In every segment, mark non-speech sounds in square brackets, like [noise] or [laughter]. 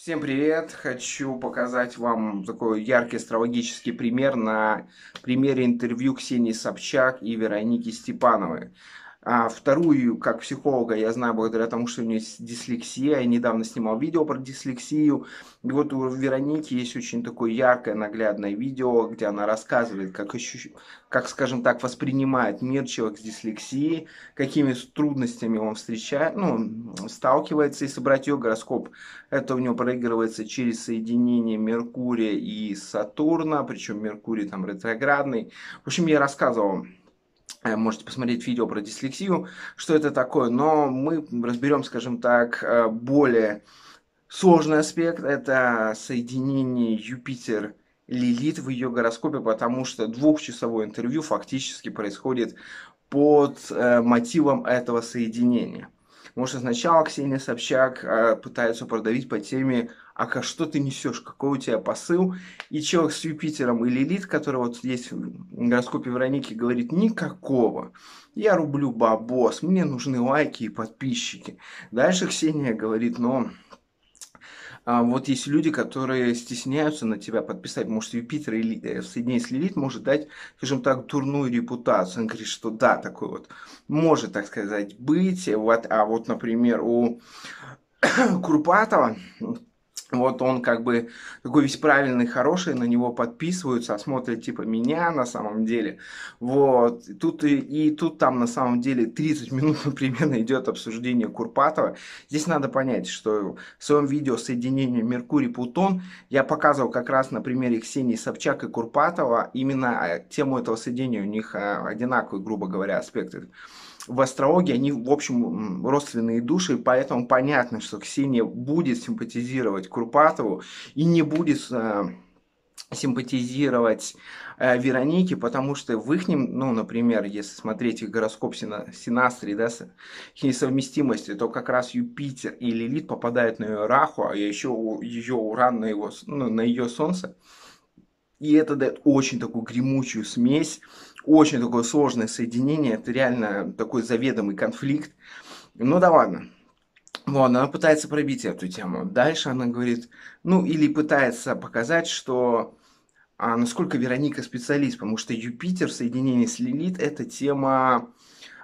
Всем привет! Хочу показать вам такой яркий астрологический пример на примере интервью Ксении Собчак и Вероники Степановой. А вторую, как психолога, я знаю благодаря тому, что у нее есть дислексия. Я недавно снимал видео про дислексию. И вот у Вероники есть очень такое яркое, наглядное видео, где она рассказывает, как, ощущ... как скажем так, воспринимает мир человек с дислексией, какими трудностями он встречает, ну, сталкивается. Если брать ее гороскоп, это у него проигрывается через соединение Меркурия и Сатурна, причем Меркурий там ретроградный. В общем, я рассказывал Э, можете посмотреть видео про дислексию, что это такое, но мы разберем, скажем так, э, более сложный аспект. Это соединение Юпитер Лилит в ее гороскопе, потому что двухчасовое интервью фактически происходит под э, мотивом этого соединения. Может, сначала Ксения Собчак э, пытается продавить по теме «А что ты несешь? Какой у тебя посыл?» И человек с Юпитером или Лилит, который вот здесь в гороскопе Вероники говорит «Никакого. Я рублю бабос, мне нужны лайки и подписчики». Дальше Ксения говорит «Но...» «Ну, а вот есть люди, которые стесняются на тебя подписать. Может, Юпитер или э, соединение с Лилит может дать, скажем так, дурную репутацию. Он говорит, что да, такой вот может, так сказать, быть. Вот, а вот, например, у [coughs] Курпатова вот он как бы такой весь правильный, хороший, на него подписываются, смотрят типа меня на самом деле. Вот. И тут и, и тут там на самом деле 30 минут [laughs] примерно идет обсуждение Курпатова. Здесь надо понять, что в своем видео соединение Меркурий-Плутон я показывал как раз на примере Ксении Собчак и Курпатова. Именно э, тему этого соединения у них э, одинаковый, грубо говоря, аспекты в астрологии они, в общем, родственные души, поэтому понятно, что Ксения будет симпатизировать Курпатову и не будет э, симпатизировать э, Веронике, потому что в их, ну, например, если смотреть их гороскоп сина, Синастри, да, их несовместимости, то как раз Юпитер и Лилит попадают на ее Раху, а еще у, ее Уран на, его, ну, на ее Солнце. И это дает очень такую гремучую смесь, очень такое сложное соединение. Это реально такой заведомый конфликт. Ну да ладно. Вот, она пытается пробить эту тему. Дальше она говорит, ну или пытается показать, что а насколько Вероника специалист, потому что Юпитер в соединении с Лилит – это тема,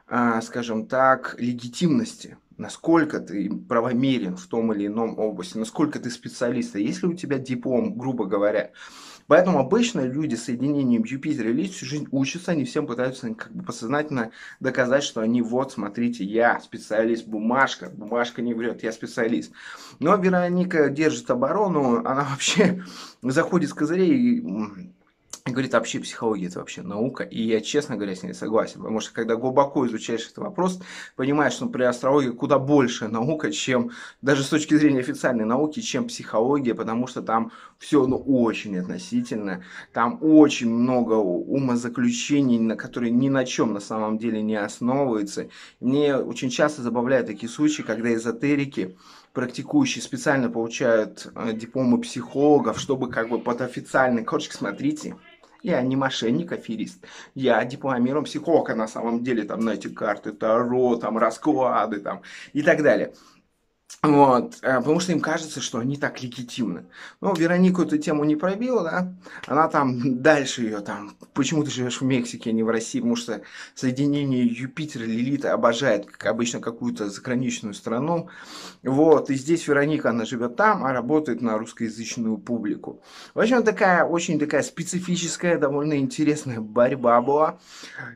а, скажем так, легитимности. Насколько ты правомерен в том или ином области, насколько ты специалист. А если у тебя диплом, грубо говоря, Поэтому обычно люди с соединением Юпитера и Лилит всю жизнь учатся, они всем пытаются как бы подсознательно доказать, что они вот, смотрите, я специалист, бумажка, бумажка не врет, я специалист. Но Вероника держит оборону, она [laughs] вообще заходит с козырей и и говорит, вообще психология это вообще наука, и я, честно говоря, с ней согласен, потому что когда глубоко изучаешь этот вопрос, понимаешь, что при астрологии куда больше наука, чем даже с точки зрения официальной науки, чем психология, потому что там все ну, очень относительно, там очень много умозаключений, на которые ни на чем на самом деле не основываются. Мне очень часто забавляют такие случаи, когда эзотерики практикующие специально получают э, дипломы психологов, чтобы как бы под официальный короче, смотрите, я не мошенник, аферист. Я дипломирован психолог, а на самом деле, там, знаете, карты Таро, там, расклады, там, и так далее. Вот, э, потому что им кажется, что они так легитимны. Но ну, Веронику эту тему не пробила, да? Она там дальше ее там, почему ты живешь в Мексике, а не в России, потому что соединение юпитер и Лилита обожает, как обычно, какую-то заграничную страну. Вот, и здесь Вероника, она живет там, а работает на русскоязычную публику. В общем, такая очень такая специфическая, довольно интересная борьба была.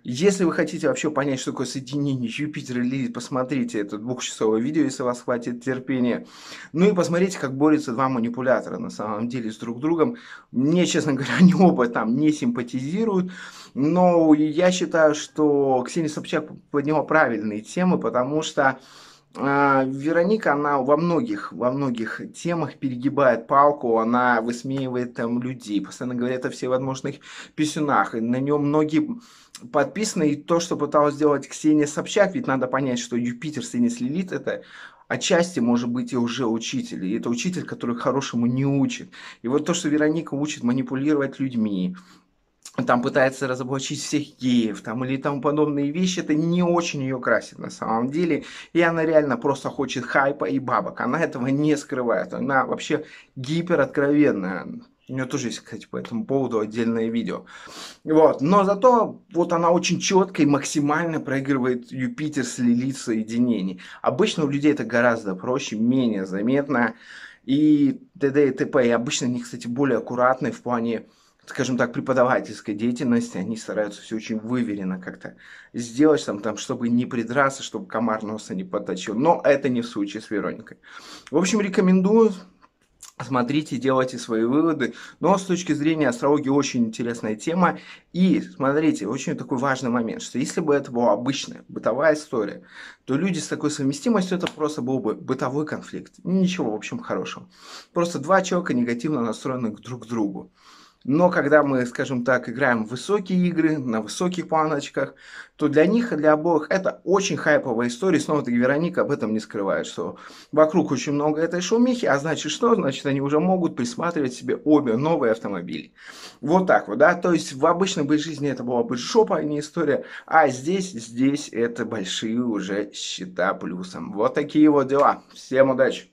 Если вы хотите вообще понять, что такое соединение юпитер и Лилит, посмотрите это двухчасовое видео, если вас хватит терпение. Ну и посмотрите, как борются два манипулятора на самом деле с друг другом. Мне, честно говоря, [laughs] они оба там не симпатизируют, но я считаю, что Ксения Собчак подняла правильные темы, потому что а, Вероника, она во многих, во многих темах перегибает палку, она высмеивает там людей, постоянно говорит о всевозможных писюнах, и на нее многие подписаны, и то, что пыталась сделать Ксения Собчак, ведь надо понять, что Юпитер с Лилит, это отчасти, может быть, и уже учитель. И это учитель, который хорошему не учит. И вот то, что Вероника учит манипулировать людьми, там пытается разоблачить всех геев там, или тому подобные вещи, это не очень ее красит на самом деле. И она реально просто хочет хайпа и бабок. Она этого не скрывает. Она вообще гипероткровенная. У нее тоже есть, кстати, по этому поводу отдельное видео. Вот. Но зато вот она очень четко и максимально проигрывает Юпитер с Лилит соединений. Обычно у людей это гораздо проще, менее заметно. И т.д. и т.п. И обычно они, кстати, более аккуратны в плане скажем так, преподавательской деятельности, они стараются все очень выверенно как-то сделать, там, там, чтобы не придраться, чтобы комар носа не подточил. Но это не в случае с Вероникой. В общем, рекомендую смотрите, делайте свои выводы. Но ну, а с точки зрения астрологии очень интересная тема. И смотрите, очень такой важный момент, что если бы это была обычная бытовая история, то люди с такой совместимостью это просто был бы бытовой конфликт. Ничего, в общем, хорошего. Просто два человека негативно настроенных друг к другу. Но когда мы, скажем так, играем в высокие игры, на высоких планочках, то для них, и для обоих это очень хайповая история. Снова-таки Вероника об этом не скрывает, что вокруг очень много этой шумихи, а значит что? Значит, они уже могут присматривать себе обе новые автомобили. Вот так вот, да? То есть в обычной бы жизни это была бы жопа, а не история, а здесь, здесь это большие уже счета плюсом. Вот такие вот дела. Всем удачи!